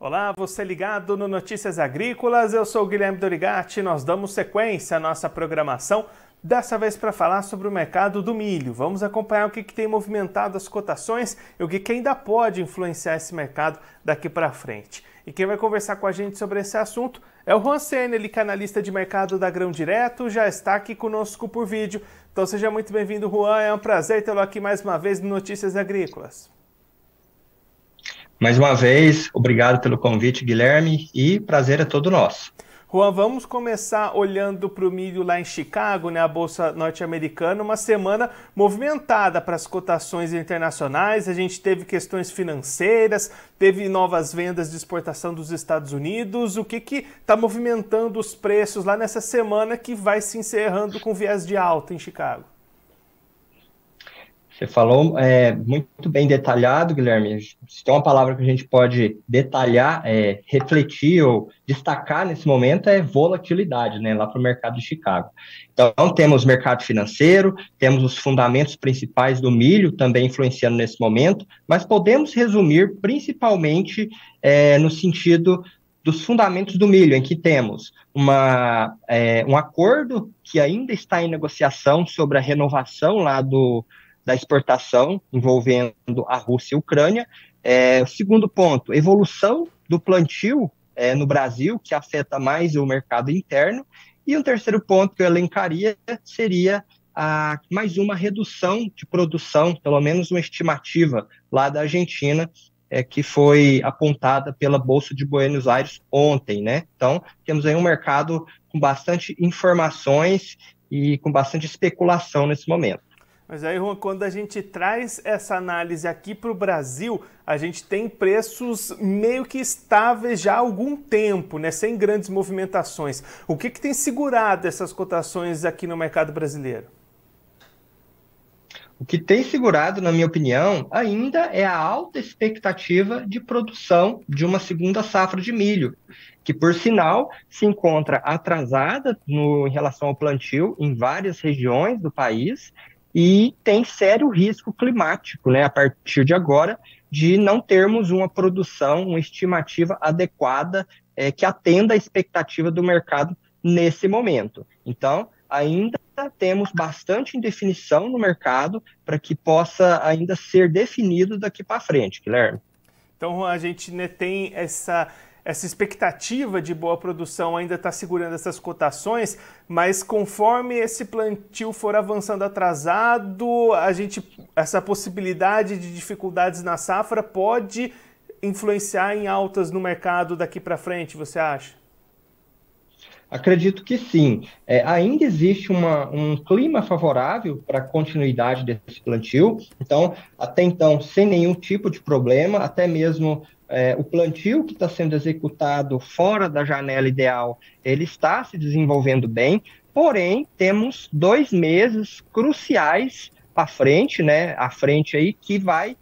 Olá, você ligado no Notícias Agrícolas, eu sou Guilherme Dorigatti. Nós damos sequência à nossa programação, dessa vez para falar sobre o mercado do milho. Vamos acompanhar o que, que, tem movimentado as cotações e o que, que ainda pode influenciar esse mercado daqui para frente. E quem vai conversar com a gente sobre esse assunto é o Juan Senna, ele que é analista de mercado da Grão Direto, já está aqui conosco por vídeo. Então seja muito bem-vindo, Juan, é um prazer tê-lo aqui mais uma vez no Notícias Agrícolas. Mais uma vez, obrigado pelo convite, Guilherme, e prazer é todo nosso. Juan, vamos começar olhando para o milho lá em Chicago, né, a bolsa norte-americana, uma semana movimentada para as cotações internacionais. A gente teve questões financeiras, teve novas vendas de exportação dos Estados Unidos. O que que está movimentando os preços lá nessa semana que vai se encerrando com viés de alta em Chicago? Você falou é, muito bem detalhado, Guilherme. Se tem uma palavra que a gente pode detalhar, é, refletir ou destacar nesse momento é volatilidade, né? Lá para o mercado de Chicago. Então, temos mercado financeiro, temos os fundamentos principais do milho também influenciando nesse momento, mas podemos resumir principalmente é, no sentido dos fundamentos do milho, em que temos uma, é, um acordo que ainda está em negociação sobre a renovação lá do da exportação envolvendo a Rússia e a Ucrânia. É, segundo ponto, evolução do plantio é, no Brasil, que afeta mais o mercado interno. E um terceiro ponto que eu elencaria seria a, mais uma redução de produção, pelo menos uma estimativa lá da Argentina, é, que foi apontada pela Bolsa de Buenos Aires ontem, né? Então, temos aí um mercado com bastante informações e com bastante especulação nesse momento. Mas aí, Juan, quando a gente traz essa análise aqui para o Brasil, a gente tem preços meio que estáveis já há algum tempo, né? sem grandes movimentações. O que, que tem segurado essas cotações aqui no mercado brasileiro? O que tem segurado, na minha opinião, ainda é a alta expectativa de produção de uma segunda safra de milho, que, por sinal, se encontra atrasada no, em relação ao plantio em várias regiões do país e tem sério risco climático, né, a partir de agora, de não termos uma produção, uma estimativa adequada é, que atenda a expectativa do mercado nesse momento. Então, ainda temos bastante indefinição no mercado para que possa ainda ser definido daqui para frente, Guilherme. Então, a gente né, tem essa essa expectativa de boa produção ainda está segurando essas cotações, mas conforme esse plantio for avançando atrasado, a gente, essa possibilidade de dificuldades na safra pode influenciar em altas no mercado daqui para frente, você acha? Acredito que sim. É, ainda existe uma, um clima favorável para a continuidade desse plantio, então, até então, sem nenhum tipo de problema, até mesmo é, o plantio que está sendo executado fora da janela ideal, ele está se desenvolvendo bem, porém temos dois meses cruciais à frente, né, à frente aí, que vai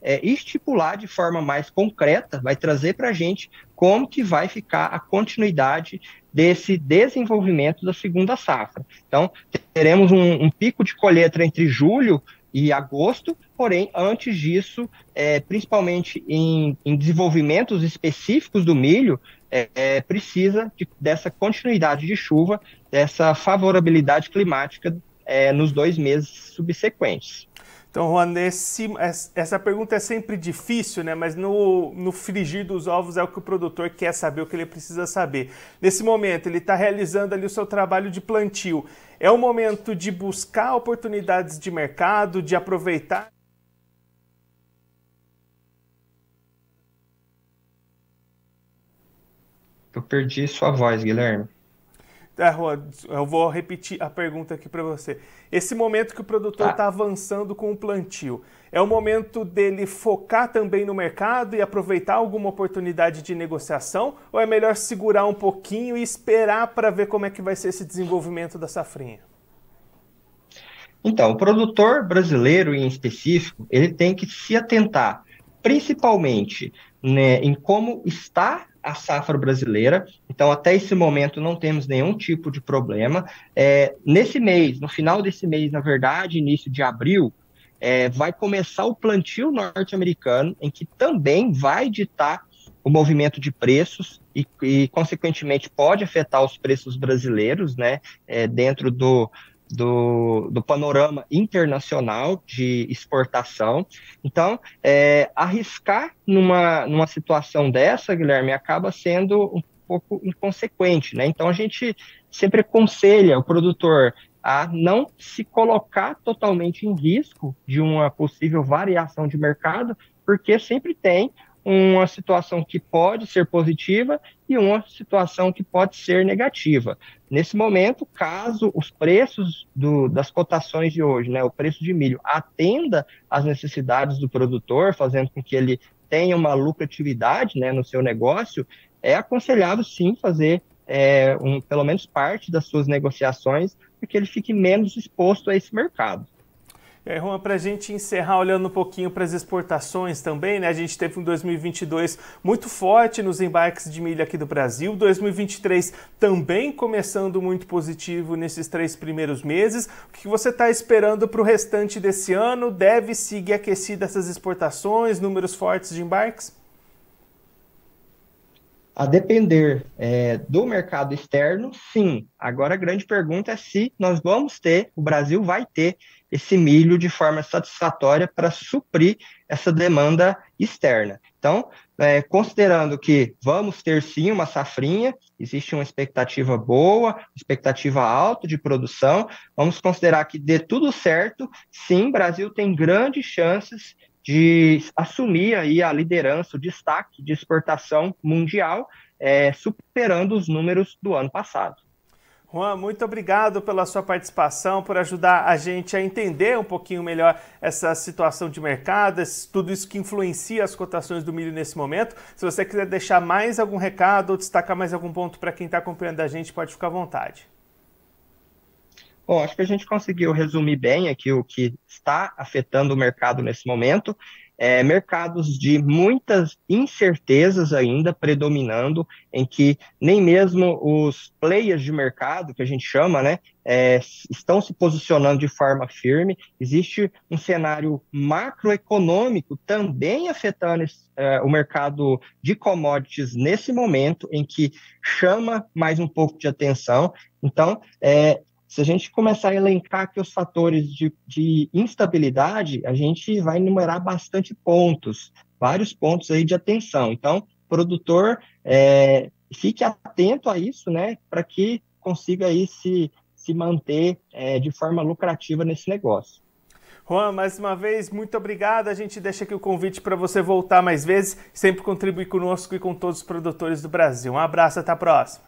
é, estipular de forma mais concreta, vai trazer para a gente como que vai ficar a continuidade desse desenvolvimento da segunda safra. Então, teremos um, um pico de colheita entre julho e agosto, porém, antes disso, é, principalmente em, em, desenvolvimentos específicos do milho, é, é, precisa de, dessa continuidade de chuva, dessa favorabilidade climática é, nos dois meses subsequentes. Então, Juan, esse, essa pergunta é sempre difícil, né? mas no, no frigir dos ovos é o que o produtor quer saber, o que ele precisa saber. Nesse momento, ele está realizando ali o seu trabalho de plantio. É o momento de buscar oportunidades de mercado, de aproveitar. Eu perdi sua voz, Guilherme. É, eu vou repetir a pergunta aqui para você. Esse momento que o produtor está ah. Tá avançando com o plantio, é o momento dele focar também no mercado e aproveitar alguma oportunidade de negociação? Ou é melhor segurar um pouquinho e esperar para ver como é que vai ser esse desenvolvimento da safrinha? Então, o produtor brasileiro em específico, ele tem que se atentar principalmente né, em como está a safra brasileira. Então, até esse momento, não temos nenhum tipo de problema. É, nesse mês, no final desse mês, na verdade, início de abril, é, vai começar o plantio norte-americano, em que também vai ditar o movimento de preços e, e consequentemente, pode afetar os preços brasileiros, né, é, dentro do do, do panorama internacional de exportação. Então, é, arriscar numa, numa situação dessa, Guilherme, acaba sendo um pouco inconsequente, né? Então, a gente sempre aconselha o produtor a não se colocar totalmente em risco de uma possível variação de mercado, porque sempre tem uma situação que pode ser positiva e uma situação que pode ser negativa. Nesse momento, caso os preços do, das cotações de hoje, né, o preço de milho, atenda às necessidades do produtor, fazendo com que ele tenha uma lucratividade né, no seu negócio, é aconselhado sim fazer é, um, pelo menos parte das suas negociações, porque ele fique menos exposto a esse mercado. É, Juan, para a gente encerrar olhando um pouquinho para as exportações também, né? A gente teve um 2022 muito forte nos embarques de milho aqui do Brasil, 2023 também começando muito positivo nesses três primeiros meses. O que você está esperando para o restante desse ano? Deve seguir aquecida essas exportações, números fortes de embarques? A depender é, do mercado externo, sim. Agora a grande pergunta é se nós vamos ter, o Brasil vai ter esse milho de forma satisfatória para suprir essa demanda externa. Então, é, considerando que vamos ter sim uma safrinha, existe uma expectativa boa, expectativa alta de produção, vamos considerar que dê tudo certo, sim, Brasil tem grandes chances de assumir aí a liderança, o destaque de exportação mundial, é, superando os números do ano passado. Juan, muito obrigado pela sua participação, por ajudar a gente a entender um pouquinho melhor essa situação de mercado, tudo isso que influencia as cotações do milho nesse momento. Se você quiser deixar mais algum recado ou destacar mais algum ponto para quem está acompanhando a gente, pode ficar à vontade. Bom, acho que a gente conseguiu resumir bem aqui o que está afetando o mercado nesse momento. É, mercados de muitas incertezas ainda predominando, em que nem mesmo os players de mercado, que a gente chama, né, é, estão se posicionando de forma firme. Existe um cenário macroeconômico também afetando é, o mercado de commodities nesse momento, em que chama mais um pouco de atenção. Então, é, se a gente começar a elencar aqui os fatores de, de instabilidade, a gente vai enumerar bastante pontos, vários pontos aí de atenção. Então, produtor, é, fique atento a isso, né, para que consiga aí se, se manter é, de forma lucrativa nesse negócio. Juan, mais uma vez, muito obrigado. A gente deixa aqui o convite para você voltar mais vezes, sempre contribuir conosco e com todos os produtores do Brasil. Um abraço, até a próxima.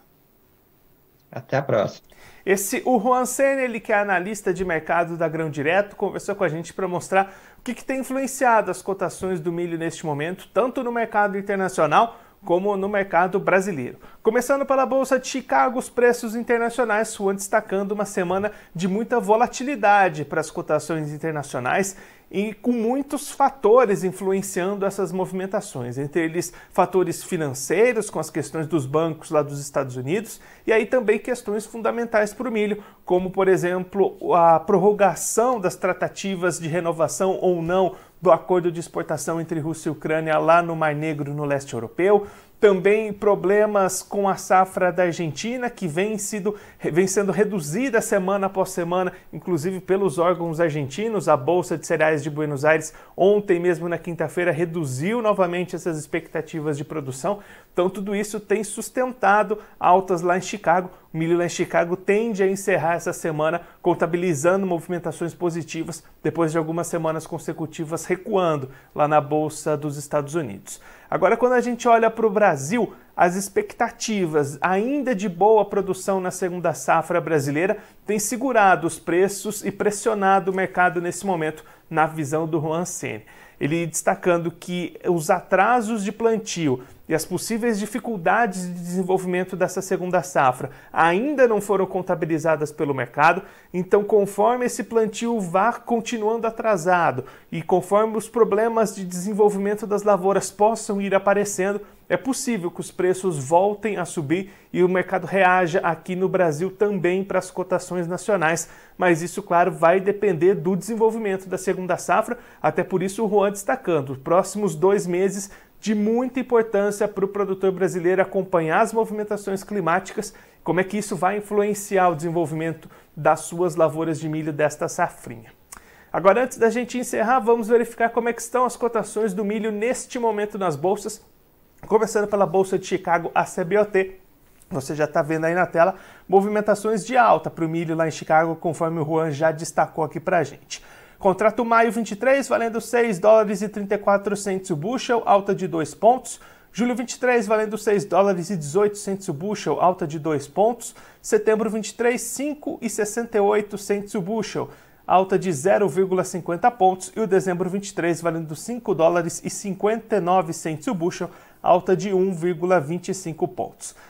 Até a próxima. Esse, o Juan Senna, ele que é analista de mercado da Grão Direto, conversou com a gente para mostrar o que, que tem influenciado as cotações do milho neste momento, tanto no mercado internacional como no mercado brasileiro. Começando pela Bolsa de Chicago, os preços internacionais foram destacando uma semana de muita volatilidade para as cotações internacionais e com muitos fatores influenciando essas movimentações, entre eles fatores financeiros, com as questões dos bancos lá dos Estados Unidos, e aí também questões fundamentais para o milho, como por exemplo a prorrogação das tratativas de renovação ou não do acordo de exportação entre Rússia e Ucrânia lá no Mar Negro, no leste europeu, também problemas com a safra da Argentina, que vem, sido, vem sendo reduzida semana após semana, inclusive pelos órgãos argentinos. A Bolsa de Cereais de Buenos Aires, ontem mesmo na quinta-feira, reduziu novamente essas expectativas de produção. Então, tudo isso tem sustentado altas lá em Chicago. O milho lá em Chicago tende a encerrar essa semana contabilizando movimentações positivas depois de algumas semanas consecutivas recuando lá na Bolsa dos Estados Unidos. Agora, quando a gente olha para o Brasil, as expectativas ainda de boa produção na segunda safra brasileira têm segurado os preços e pressionado o mercado nesse momento, na visão do Juan Sene. Ele destacando que os atrasos de plantio e as possíveis dificuldades de desenvolvimento dessa segunda safra ainda não foram contabilizadas pelo mercado, então, conforme esse plantio vá continuando atrasado e conforme os problemas de desenvolvimento das lavouras possam ir aparecendo, é possível que os preços voltem a subir e o mercado reaja aqui no Brasil também para as cotações nacionais, mas isso, claro, vai depender do desenvolvimento da segunda safra, até por isso o Juan destacando, os próximos dois meses de muita importância para o produtor brasileiro acompanhar as movimentações climáticas, como é que isso vai influenciar o desenvolvimento das suas lavouras de milho desta safrinha. Agora, antes da gente encerrar, vamos verificar como é que estão as cotações do milho neste momento nas bolsas, começando pela Bolsa de Chicago, a CBOT, você já está vendo aí na tela movimentações de alta para o milho lá em Chicago, conforme o Juan já destacou aqui para a gente. Contrato maio 23, valendo 6 dólares e 34 centos o bushel, alta de 2 pontos. Julho 23, valendo 6 dólares e 18 centos o bushel, alta de 2 pontos. Setembro 23, 5 e 68 centos o bushel, alta de 0,50 pontos. E o dezembro 23, valendo 5 dólares e 59 centos o bushel, alta de 1,25 pontos.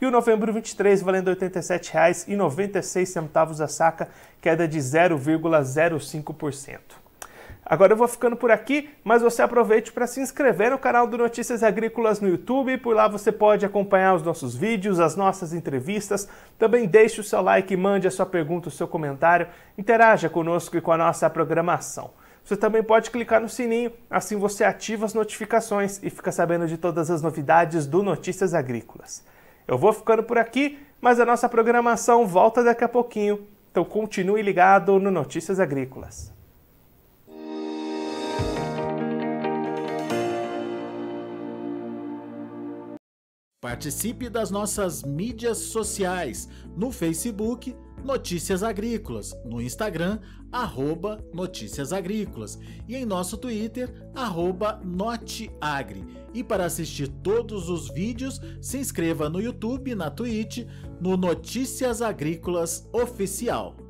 E o novembro 23 valendo R$ 87,96 a saca, queda de 0,05%. Agora eu vou ficando por aqui, mas você aproveite para se inscrever no canal do Notícias Agrícolas no YouTube. Por lá você pode acompanhar os nossos vídeos, as nossas entrevistas. Também deixe o seu like, mande a sua pergunta, o seu comentário. Interaja conosco e com a nossa programação. Você também pode clicar no sininho, assim você ativa as notificações e fica sabendo de todas as novidades do Notícias Agrícolas. Eu vou ficando por aqui, mas a nossa programação volta daqui a pouquinho. Então continue ligado no Notícias Agrícolas. Participe das nossas mídias sociais, no Facebook Notícias Agrícolas, no Instagram arroba Notícias Agrícolas e em nosso Twitter arroba Noteagri. E para assistir todos os vídeos, se inscreva no YouTube, na Twitch, no Notícias Agrícolas Oficial.